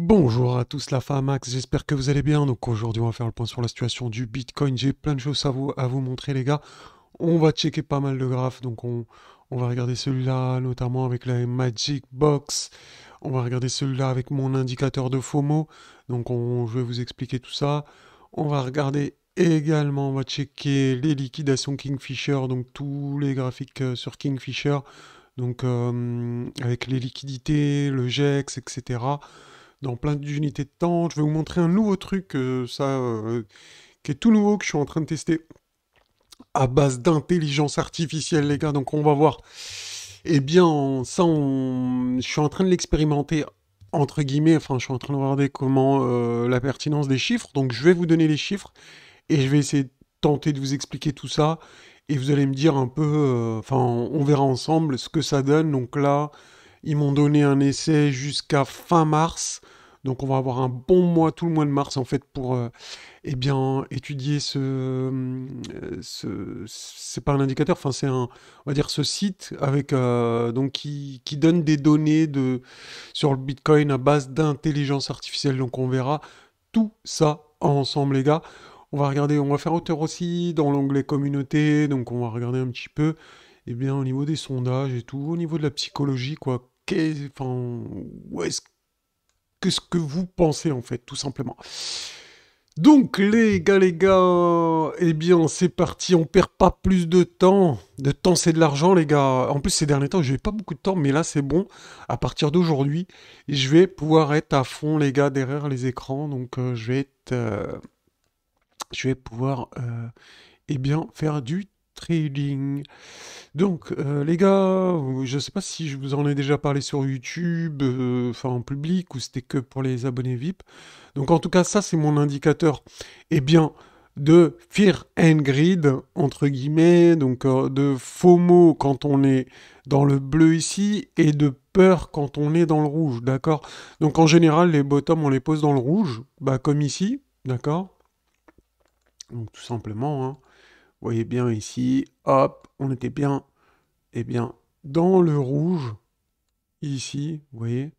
Bonjour à tous, la femme j'espère que vous allez bien. Donc aujourd'hui, on va faire le point sur la situation du Bitcoin. J'ai plein de choses à vous, à vous montrer, les gars. On va checker pas mal de graphes. Donc on, va regarder celui-là, notamment avec la Magic Box. On va regarder celui-là avec mon indicateur de FOMO. Donc on, je vais vous expliquer tout ça. On va regarder également, on va checker les liquidations Kingfisher. Donc tous les graphiques euh, sur Kingfisher. Donc euh, avec les liquidités, le GEX, etc dans plein d'unités de temps. Je vais vous montrer un nouveau truc, euh, ça, euh, qui est tout nouveau, que je suis en train de tester à base d'intelligence artificielle, les gars. Donc on va voir. Eh bien, ça, je suis en train de l'expérimenter entre guillemets. Enfin, je suis en train de regarder comment euh, la pertinence des chiffres. Donc je vais vous donner les chiffres et je vais essayer de tenter de vous expliquer tout ça. Et vous allez me dire un peu, enfin, on verra ensemble ce que ça donne. Donc là, ils m'ont donné un essai jusqu'à fin mars. Donc on va avoir un bon mois, tout le mois de mars en fait, pour euh, eh bien, étudier euh, ce... c'est pas un indicateur, enfin c'est un... On va dire ce site avec, euh, donc, qui, donne des données de, sur le Bitcoin à base d'intelligence artificielle. Donc on verra tout ça ensemble les gars. On va regarder, on va faire hauteur aussi dans l'onglet communauté, donc on va regarder un petit peu eh bien, au niveau des sondages et tout, au niveau de la psychologie, quoi, qu'est, enfin, est-ce, qu'est-ce que vous pensez en fait, tout simplement. Donc les gars, les gars, eh bien c'est parti, on perd pas plus de temps. De temps c'est de l'argent les gars. En plus ces derniers temps n'ai pas beaucoup de temps mais là c'est bon. À partir d'aujourd'hui je vais pouvoir être à fond les gars derrière les écrans. Donc euh, je vais être... Euh, je vais pouvoir euh, eh bien faire du trading. Donc, euh, les gars, je ne sais pas si je vous en ai déjà parlé sur YouTube, euh, enfin en public, ou c'était que pour les abonnés VIP. Donc, en tout cas, ça, c'est mon indicateur. Eh bien, de fear and greed, entre guillemets, donc euh, de FOMO quand on est dans le bleu ici, et de peur quand on est dans le rouge, d'accord Donc, en général, les bottoms, on les pose dans le rouge, bah, comme ici, d'accord donc tout simplement, hein voyez bien ici, hop, on était bien, eh bien, dans le rouge, ici, vous voyez.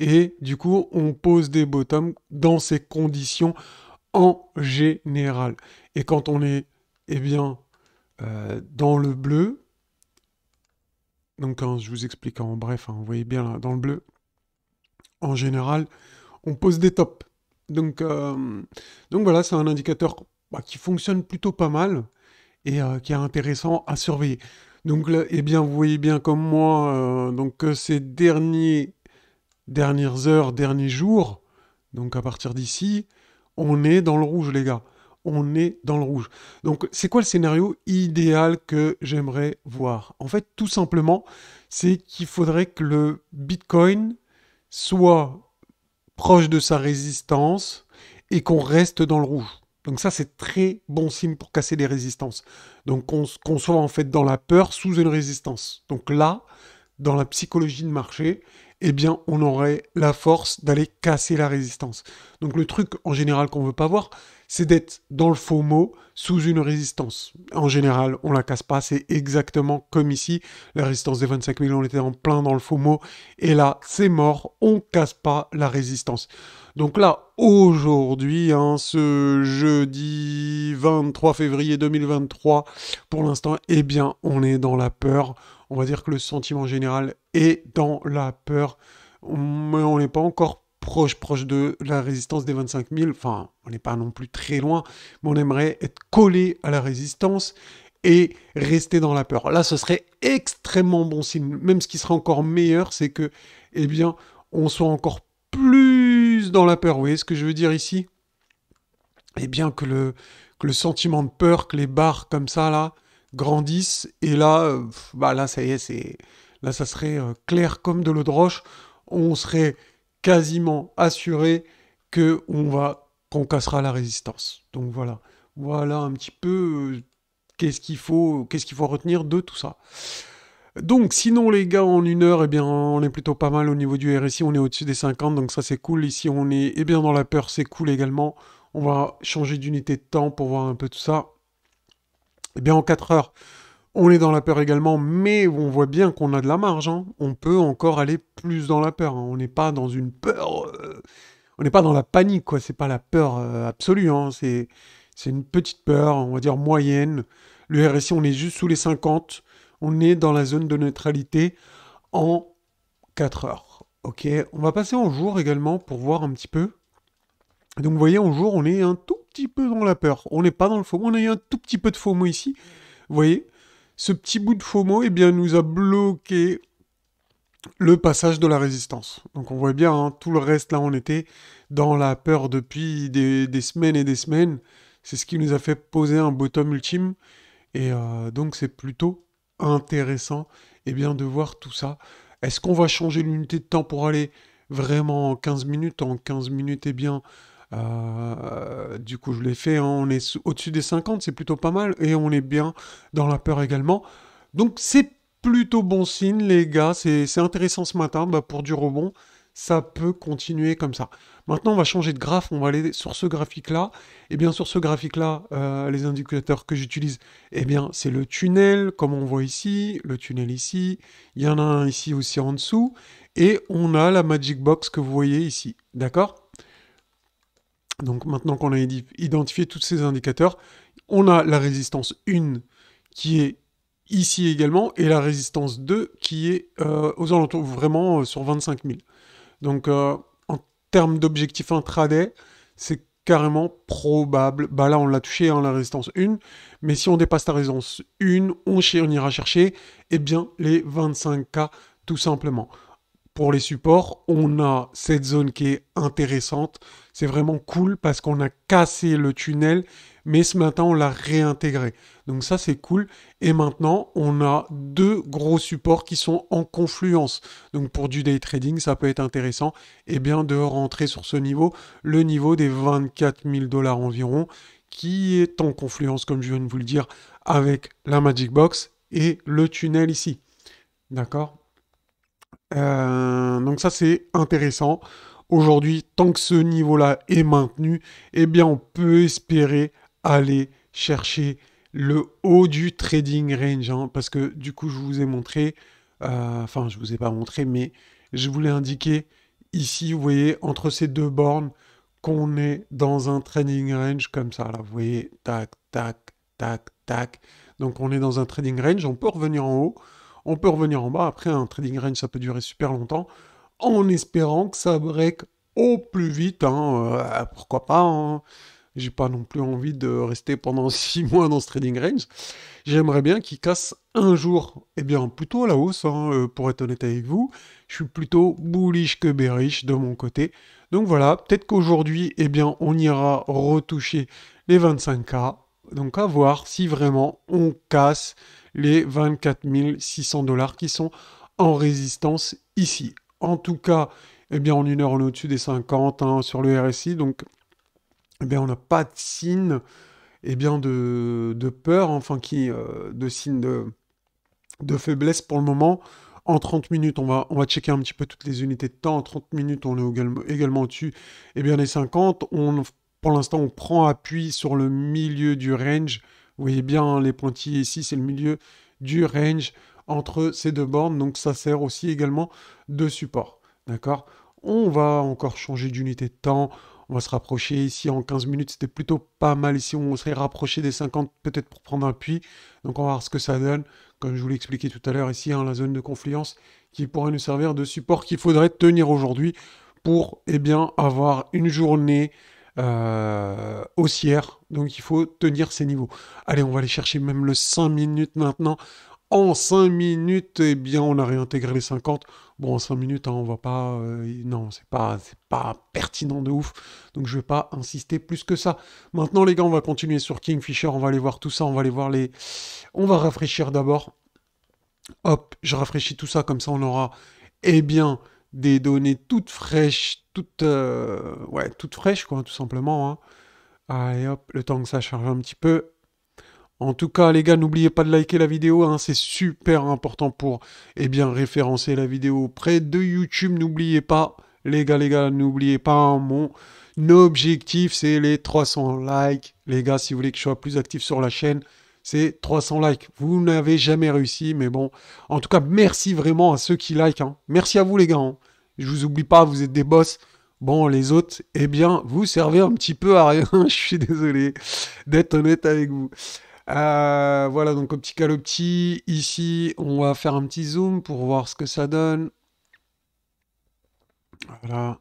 Et du coup, on pose des bottoms dans ces conditions en général. Et quand on est, eh bien, euh, dans le bleu, donc hein, je vous explique en bref, hein, vous voyez bien là, dans le bleu, en général, on pose des tops. Donc, euh, donc voilà, c'est un indicateur bah, qui fonctionne plutôt pas mal et euh, qui est intéressant à surveiller. Donc là, eh bien, vous voyez bien comme moi euh, donc, que ces derniers, dernières heures, derniers jours, donc à partir d'ici, on est dans le rouge, les gars. On est dans le rouge. Donc, c'est quoi le scénario idéal que j'aimerais voir En fait, tout simplement, c'est qu'il faudrait que le Bitcoin soit proche de sa résistance et qu'on reste dans le rouge. Donc ça, c'est très bon signe pour casser des résistances. Donc qu'on soit en fait dans la peur sous une résistance. Donc là, dans la psychologie de marché, eh bien, on aurait la force d'aller casser la résistance. Donc le truc en général qu'on ne veut pas voir, c'est d'être dans le faux mot sous une résistance. En général, on la casse pas, c'est exactement comme ici. La résistance des 25 000, on était en plein dans le faux mot, et là, c'est mort, on casse pas la résistance. Donc là, aujourd'hui, hein, ce jeudi 23 février 2023, pour l'instant, eh bien, on est dans la peur. On va dire que le sentiment général est dans la peur. Mais on n'est pas encore proche, proche de la résistance des 25 000. Enfin, on n'est pas non plus très loin, mais on aimerait être collé à la résistance et rester dans la peur. Là, ce serait extrêmement bon signe. Même ce qui serait encore meilleur, c'est que, eh bien, on soit encore plus dans la peur. Vous voyez ce que je veux dire ici Eh bien, que le, le sentiment de peur, que les barres comme ça, là, grandissent. Et là, euh, bah là, ça y est, c'est... Là, ça serait euh, clair comme de l'eau de roche. On serait quasiment assuré que on va qu'on cassera la résistance. Donc voilà, voilà un petit peu euh, qu'est-ce qu'il faut, qu'est-ce qu'il faut retenir de tout ça. Donc sinon les gars en une heure, et eh bien on est plutôt pas mal au niveau du RSI, on est au-dessus des 50, donc ça c'est cool. Ici on est eh bien dans la peur, c'est cool également. On va changer d'unité de temps pour voir un peu tout ça. et eh bien en 4 heures, on est dans la peur également, mais on voit bien qu'on a de la marge. Hein. On peut encore aller plus dans la peur. Hein. On n'est pas dans une peur. Euh, on n'est pas dans la panique, quoi. C'est pas la peur euh, absolue. Hein. C'est une petite peur, on va dire moyenne. Le RSI, on est juste sous les 50. On est dans la zone de neutralité en 4 heures. Ok, on va passer en jour également pour voir un petit peu. Donc vous voyez, en jour, on est un tout petit peu dans la peur. On n'est pas dans le FOMO, on a eu un tout petit peu de FOMO ici. Vous voyez, ce petit bout de FOMO eh bien, nous a bloqué le passage de la résistance. Donc on voit bien, hein, tout le reste, là, on était dans la peur depuis des, semaines et des semaines. C'est ce qui nous a fait poser un bottom ultime. Et euh, donc c'est plutôt intéressant eh bien, de voir tout ça. Est-ce qu'on va changer l'unité de temps pour aller vraiment en 15 minutes En 15 minutes, eh bien, euh, du coup, je l'ai fait. Hein. on est au-dessus des 50, c'est plutôt pas mal. Et on est bien dans la peur également. Donc, c'est plutôt bon signe, les gars. C'est intéressant ce matin. Bah, pour du rebond, ça peut continuer comme ça. Maintenant, on va changer de graphe. On va aller sur ce graphique-là. Et bien, sur ce graphique-là, euh, les indicateurs que j'utilise, eh bien, c'est le tunnel, comme on voit ici, le tunnel ici. Il y en a un ici aussi en dessous. Et on a la Magic Box que vous voyez ici. D'accord donc maintenant qu'on a identifié tous ces indicateurs, on a la résistance 1 qui est ici également et la résistance 2 qui est euh, aux alentours, vraiment euh, sur 25 000. Donc euh, en termes d'objectif intraday, c'est carrément probable. Bah là, on l'a touché, en hein, la résistance 1. Mais si on dépasse la résistance 1, on, on ira chercher eh bien, les 25K tout simplement. Pour les supports, on a cette zone qui est intéressante c'est vraiment cool parce qu'on a cassé le tunnel, mais ce matin, on l'a réintégré. Donc ça, c'est cool. Et maintenant, on a deux gros supports qui sont en confluence. Donc pour du day trading, ça peut être intéressant eh bien, de rentrer sur ce niveau, le niveau des 24 000 dollars environ, qui est en confluence, comme je viens de vous le dire, avec la Magic Box et le tunnel ici. D'accord euh, Donc ça, c'est intéressant. Aujourd'hui, tant que ce niveau-là est maintenu, eh bien, on peut espérer aller chercher le haut du trading range, hein, parce que du coup, je vous ai montré, euh, enfin, je vous ai pas montré, mais je voulais indiquer ici, vous voyez, entre ces deux bornes, qu'on est dans un trading range comme ça. Là, vous voyez, tac, tac, tac, tac. Donc, on est dans un trading range. On peut revenir en haut, on peut revenir en bas. Après, un trading range, ça peut durer super longtemps en espérant que ça break au plus vite. Hein, euh, pourquoi pas hein. J'ai pas non plus envie de rester pendant six mois dans ce trading range. J'aimerais bien qu'il casse un jour, et eh bien plutôt à la hausse, hein, euh, pour être honnête avec vous. Je suis plutôt bullish que bearish de mon côté. Donc voilà, peut-être qu'aujourd'hui, et eh bien, on ira retoucher les 25K. Donc à voir si vraiment on casse les 24 600 dollars qui sont en résistance ici en tout cas, eh bien, en une heure, on est au-dessus des 50 hein, sur le RSI. Donc, eh bien, on n'a pas de signe eh bien, de, peur, enfin, qui, euh, de signe de, faiblesse pour le moment. En 30 minutes, on va, on va checker un petit peu toutes les unités de temps. En 30 minutes, on est également, au-dessus eh bien, des 50. On, pour l'instant, on prend appui sur le milieu du range. Vous voyez bien hein, les pointillés ici, c'est le milieu du range entre ces deux bornes, donc ça sert aussi également de support. D'accord On va encore changer d'unité de temps, on va se rapprocher ici en 15 minutes, c'était plutôt pas mal ici, on serait rapproché des 50 peut-être pour prendre un puits, donc on va voir ce que ça donne, comme je vous l'ai expliqué tout à l'heure ici, hein, la zone de confluence qui pourrait nous servir de support qu'il faudrait tenir aujourd'hui pour eh bien, avoir une journée euh, haussière, donc il faut tenir ces niveaux. Allez, on va aller chercher même le 5 minutes maintenant, en 5 minutes, eh bien, on a réintégré les 50. Bon, en 5 minutes, hein, on va pas. Euh, non, c'est pas, pas pertinent de ouf. Donc, je vais pas insister plus que ça. Maintenant, les gars, on va continuer sur Kingfisher. On va aller voir tout ça. On va aller voir les. On va rafraîchir d'abord. Hop, je rafraîchis tout ça. Comme ça, on aura, eh bien, des données toutes fraîches. Toutes. Euh, ouais, toutes fraîches, quoi, tout simplement. Hein. Allez, hop, le temps que ça charge un petit peu. En tout cas, les gars, n'oubliez pas de liker la vidéo, hein, c'est super important pour eh bien, référencer la vidéo auprès de YouTube. N'oubliez pas, les gars, les gars, n'oubliez pas hein, mon objectif, c'est les 300 likes. Les gars, si vous voulez que je sois plus actif sur la chaîne, c'est 300 likes. Vous n'avez jamais réussi, mais bon. En tout cas, merci vraiment à ceux qui likent. Hein. Merci à vous, les gars. Je vous oublie pas, vous êtes des boss. Bon, les autres, eh bien, vous servez un petit peu à rien. je suis désolé d'être honnête avec vous. Euh, voilà, donc Optical petit ici, on va faire un petit zoom pour voir ce que ça donne. Voilà.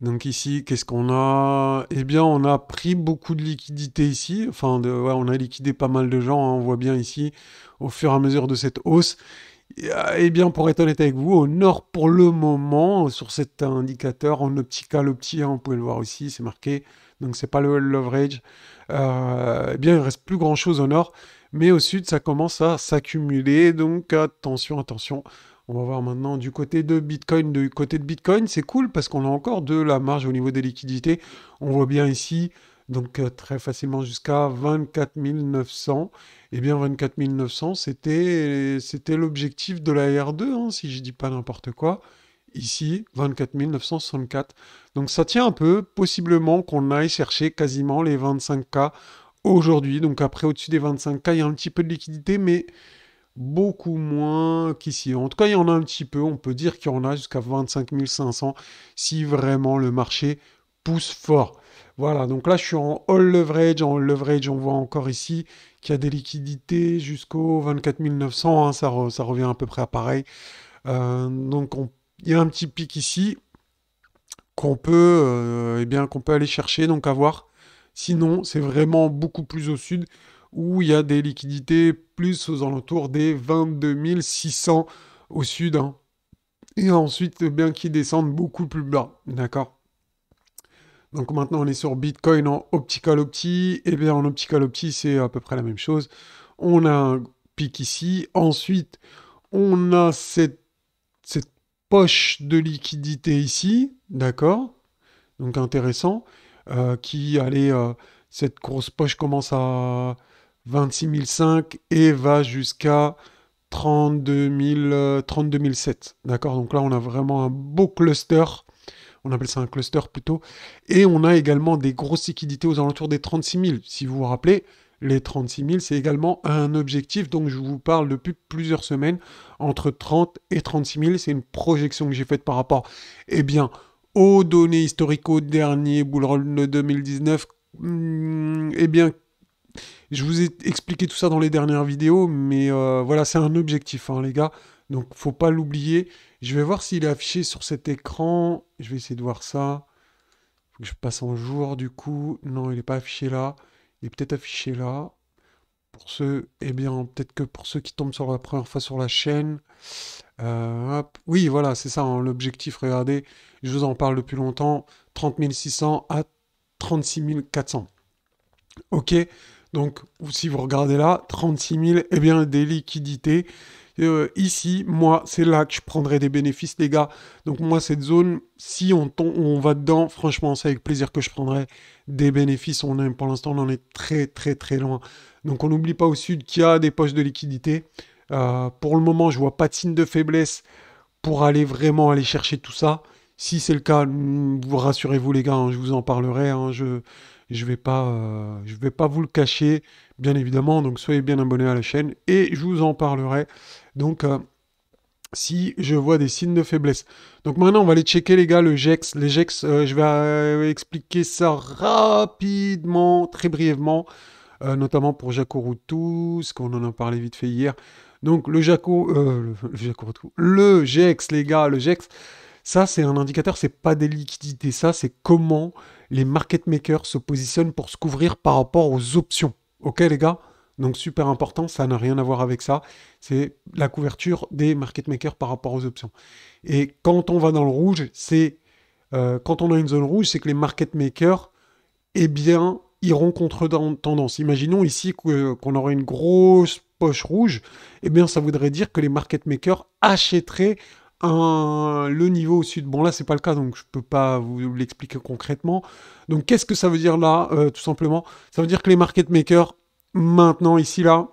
Donc ici, qu'est-ce qu'on a Eh bien, on a pris beaucoup de liquidité ici. Enfin, de, on a liquidé pas mal de gens. Hein, on voit bien ici, au fur et à mesure de cette hausse. Ah, eh bien, pour être honnête avec vous, au nord pour le moment, sur cet indicateur, en optical opti, hein, vous pouvez le voir aussi, c'est marqué, donc c'est pas le leverage, euh, eh bien, il reste plus grand chose au nord, mais au sud, ça commence à s'accumuler, donc attention, attention. On va voir maintenant du côté de Bitcoin. Du côté de Bitcoin, c'est cool parce qu'on a encore de la marge au niveau des liquidités. On voit bien ici, donc euh, très facilement jusqu'à 24 900. Eh bien, 24 900, c'était, c'était l'objectif de la R2, hein, si je dis pas n'importe quoi. Ici, 24 964. Donc ça tient un peu, possiblement qu'on aille chercher quasiment les 25K aujourd'hui. Donc après, au-dessus des 25K, il y a un petit peu de liquidité, mais beaucoup moins qu'ici. En tout cas, il y en a un petit peu. On peut dire qu'il y en a jusqu'à 25 500 si vraiment le marché pousse fort. Voilà, donc là, je suis en all leverage. En all leverage, on voit encore ici qu'il y a des liquidités jusqu'au 24 900. Hein, ça, revient à peu près à pareil. Euh, donc, il y a un petit pic ici qu'on peut, euh, eh bien, qu'on peut aller chercher, donc à voir. Sinon, c'est vraiment beaucoup plus au sud où il y a des liquidités plus aux alentours des 22 600 au sud. Hein. Et ensuite, eh bien qu'ils descendent beaucoup plus bas. D'accord donc maintenant, on est sur Bitcoin en Optical Opti. Et eh bien en Optical Opti, c'est à peu près la même chose. On a un pic ici. Ensuite, on a cette, cette poche de liquidité ici. D'accord Donc intéressant. Euh, qui allait. Euh, cette grosse poche commence à 26 500 et va jusqu'à 32, euh, D'accord Donc là, on a vraiment un beau cluster on appelle ça un cluster plutôt, et on a également des grosses liquidités aux alentours des 36 000. Si vous vous rappelez, les 36 000, c'est également un objectif, donc je vous parle depuis plusieurs semaines, entre 30 et 36 000, c'est une projection que j'ai faite par rapport, eh bien, aux données historiques au dernier bullrun de 2019, mmh, eh bien, je vous ai expliqué tout ça dans les dernières vidéos, mais euh, voilà, c'est un objectif, hein, les gars. Donc, faut pas l'oublier. Je vais voir s'il est affiché sur cet écran. Je vais essayer de voir ça. Faut que je passe en jour du coup. Non, il n'est pas affiché là. Il est peut-être affiché là. Pour ceux, eh bien, peut-être que pour ceux qui tombent sur la première fois sur la chaîne. Euh, oui, voilà, c'est ça hein, l'objectif. Regardez, je vous en parle depuis longtemps. 30 600 à 36 400. Ok, donc si vous regardez là, 36 000, eh bien des liquidités. Euh, ici, moi, c'est là que je prendrai des bénéfices, les gars. Donc moi, cette zone, si on, tombe, on va dedans, franchement, c'est avec plaisir que je prendrai des bénéfices. On est, pour l'instant, on en est très, très, très loin. Donc on n'oublie pas au sud qu'il y a des poches de liquidité. Euh, pour le moment, je vois pas de signe de faiblesse pour aller vraiment aller chercher tout ça. Si c'est le cas, mm, vous rassurez-vous les gars, hein, je vous en parlerai. Hein, je je vais pas euh, je vais pas vous le cacher, bien évidemment. Donc soyez bien abonnés à la chaîne et je vous en parlerai donc, euh, si je vois des signes de faiblesse. Donc maintenant, on va aller checker, les gars, le GEX. Les GEX, euh, je vais euh, expliquer ça rapidement, très brièvement, notamment pour Routou, ce qu'on en a parlé vite fait hier. Donc le Jaco, le, GEX, les gars, le GEX, ça c'est un indicateur, c'est pas des liquidités, ça c'est comment les market makers se positionnent pour se couvrir par rapport aux options. Ok, les gars donc super important, ça n'a rien à voir avec ça. C'est la couverture des market makers par rapport aux options. Et quand on va dans le rouge, c'est euh, quand on a une zone rouge, c'est que les market makers, eh bien, iront contre tendance. Imaginons ici qu'on aurait une grosse poche rouge, eh bien, ça voudrait dire que les market makers achèteraient le niveau au sud. Bon, là, c'est pas le cas, donc je peux pas vous l'expliquer concrètement. Donc, qu'est-ce que ça veut dire là, euh, tout simplement Ça veut dire que les market makers Maintenant, ici, là,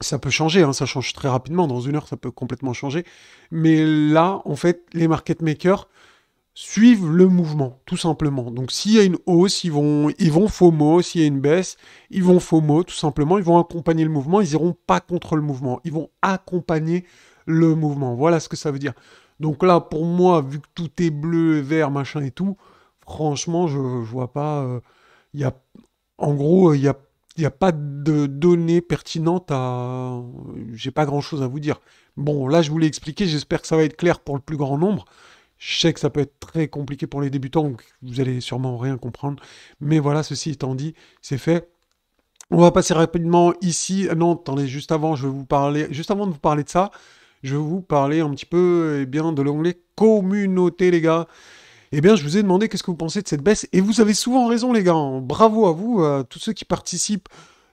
ça peut changer, hein, ça change très rapidement, dans une heure ça peut complètement changer. Mais là, en fait, les market makers suivent le mouvement, tout simplement. Donc s'il y a une hausse, ils vont, ils vont FOMO, s'il y a une baisse, ils vont FOMO, tout simplement, ils vont accompagner le mouvement, ils n'iront pas contre le mouvement, ils vont accompagner le mouvement. Voilà ce que ça veut dire. Donc là, pour moi, vu que tout est bleu, vert, machin et tout, franchement, je, ne vois pas... Euh, a, en gros, il n'y a pas il n'y a pas de données pertinentes à. J'ai pas grand chose à vous dire. Bon, là, je vous l'ai expliqué. J'espère que ça va être clair pour le plus grand nombre. Je sais que ça peut être très compliqué pour les débutants, donc vous allez sûrement rien comprendre. Mais voilà, ceci étant dit, c'est fait. On va passer rapidement ici. Ah non, attendez, juste avant, je vais vous parler. Juste avant de vous parler de ça, je vais vous parler un petit peu eh bien, de l'onglet communauté, les gars eh bien, je vous ai demandé qu'est-ce que vous pensez de cette baisse. Et vous avez souvent raison, les gars. Hein. Bravo à vous, à euh, tous ceux qui participent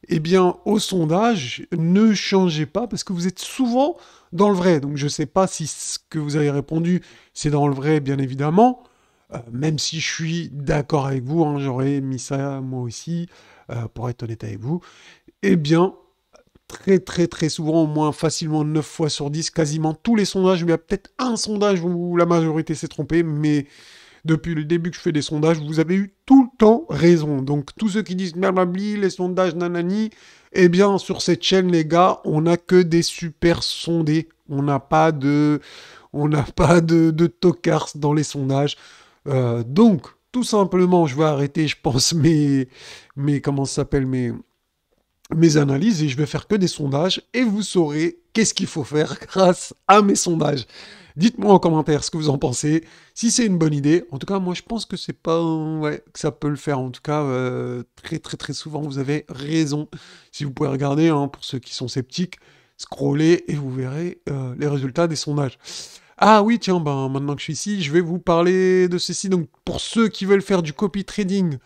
eh bien, au sondage, ne changez pas parce que vous êtes souvent dans le vrai. Donc, je ne sais pas si ce que vous avez répondu, c'est dans le vrai, bien évidemment. Euh, même si je suis d'accord avec vous, hein, j'aurais mis ça moi aussi, euh, pour être honnête avec vous. Eh bien, très, très, très souvent, au moins facilement 9 fois sur 10, quasiment tous les sondages, mais il y a peut-être un sondage où la majorité s'est trompée, mais depuis le début que je fais des sondages, vous avez eu tout le temps raison. Donc tous ceux qui disent blablabli, les sondages nanani, eh bien sur cette chaîne les gars, on n'a que des super sondés. On n'a pas de, on n'a pas de, de dans les sondages. Euh, donc tout simplement, je vais arrêter, je pense mes, comment s'appelle mes mes analyses et je vais faire que des sondages et vous saurez qu'est-ce qu'il faut faire grâce à mes sondages. Dites-moi en commentaire ce que vous en pensez, si c'est une bonne idée. En tout cas, moi, je pense que c'est pas ouais, que ça peut le faire. En tout cas, euh, très très très souvent, vous avez raison. Si vous pouvez regarder, hein, pour ceux qui sont sceptiques, scrollez et vous verrez euh, les résultats des sondages. Ah oui, tiens, ben, maintenant que je suis ici, je vais vous parler de ceci. Donc, pour ceux qui veulent faire du copy trading,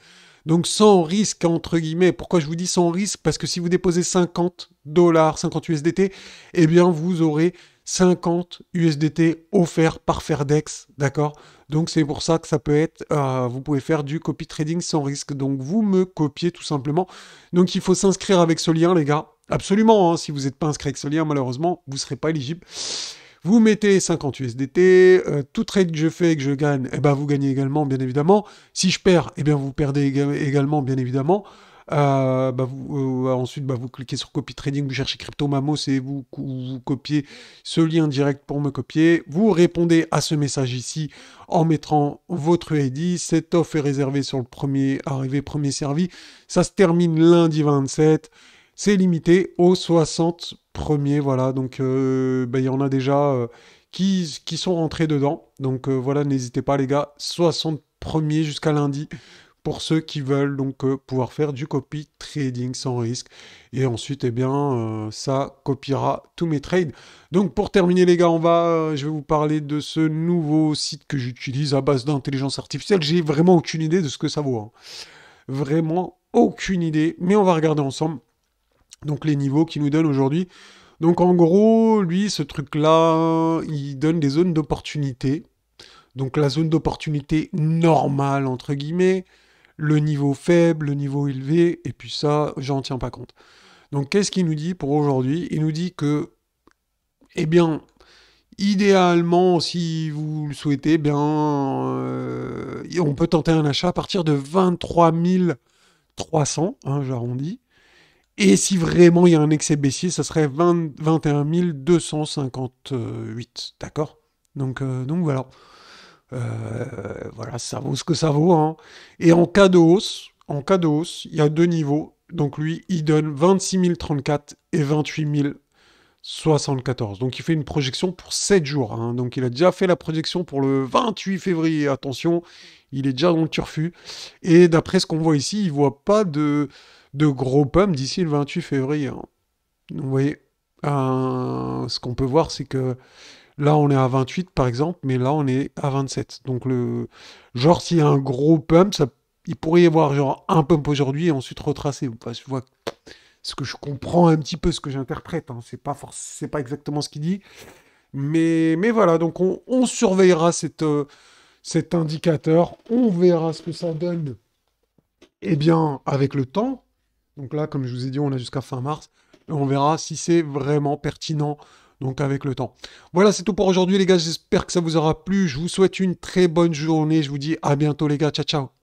donc sans risque, entre guillemets, pourquoi je vous dis sans risque Parce que si vous déposez 50 dollars, 50 USDT, eh bien, vous aurez 50 USDT offerts par Ferdex, d'accord Donc c'est pour ça que ça peut être, euh, vous pouvez faire du copy trading sans risque. Donc vous me copiez tout simplement. Donc il faut s'inscrire avec ce lien, les gars. Absolument, hein. si vous n'êtes pas inscrit avec ce lien, malheureusement, vous ne serez pas éligible. Vous mettez 50 USDT, euh, tout trade que je fais et que je gagne, eh ben vous gagnez également, bien évidemment. Si je perds, eh bien vous perdez également, bien évidemment. Euh, bah, vous, euh, ensuite, bah, vous cliquez sur Copy Trading, vous cherchez Crypto Mamos et vous, copiez ce lien direct pour me copier. Vous répondez à ce message ici en mettant votre ID. Cette offre est réservée sur le premier arrivé, premier servi. Ça se termine lundi 27 c'est limité aux 60 premiers. Voilà, donc euh, bah, il y en a déjà qui, sont rentrés dedans. Donc voilà, n'hésitez pas les gars, 60 premiers jusqu'à lundi pour ceux qui veulent donc euh, pouvoir faire du copy trading sans risque. Et ensuite, eh bien, euh, ça copiera tous mes trades. Donc pour terminer les gars, on va, euh, je vais vous parler de ce nouveau site que j'utilise à base d'intelligence artificielle. J'ai vraiment aucune idée de ce que ça vaut. Hein. Vraiment aucune idée. Mais on va regarder ensemble. Donc les niveaux qu'il nous donne aujourd'hui. Donc en gros, lui, ce truc-là, il donne des zones d'opportunité. Donc la zone d'opportunité normale, entre guillemets, le niveau faible, le niveau élevé, et puis ça, j'en tiens pas compte. Donc qu'est-ce qu'il nous dit pour aujourd'hui Il nous dit que, eh bien, idéalement, si vous le souhaitez, eh bien, euh, on peut tenter un achat à partir de 23 300, hein, j'arrondis. Et si vraiment il y a un excès baissier, ça serait 21 258, d'accord donc, euh, donc voilà. Euh, voilà, ça vaut ce que ça vaut. Hein. Et en cas de hausse, en cas il y a deux niveaux. Donc lui, il donne 26 034 et 28 074. Donc il fait une projection pour 7 jours. Hein. Donc il a déjà fait la projection pour le 28 février. Attention, il est déjà dans le turfu. Et d'après ce qu'on voit ici, il ne voit pas de, de gros pommes d'ici le 28 février. Hein. vous voyez, euh, ce qu'on peut voir, c'est que Là, on est à 28 par exemple, mais là, on est à 27. Donc, le genre, s'il y a un gros pump, ça... il pourrait y avoir genre un pump aujourd'hui et ensuite retracer. je vois ce que je comprends un petit peu, ce que j'interprète. Hein. C'est pas pas exactement ce qu'il dit, mais mais voilà. Donc, on, surveillera euh, cet indicateur. On verra ce que ça donne. Eh bien, avec le temps. Donc là, comme je vous ai dit, on a jusqu'à fin mars. On verra si c'est vraiment pertinent donc avec le temps. Voilà, c'est tout pour aujourd'hui les gars, j'espère que ça vous aura plu, je vous souhaite une très bonne journée, je vous dis à bientôt les gars, ciao ciao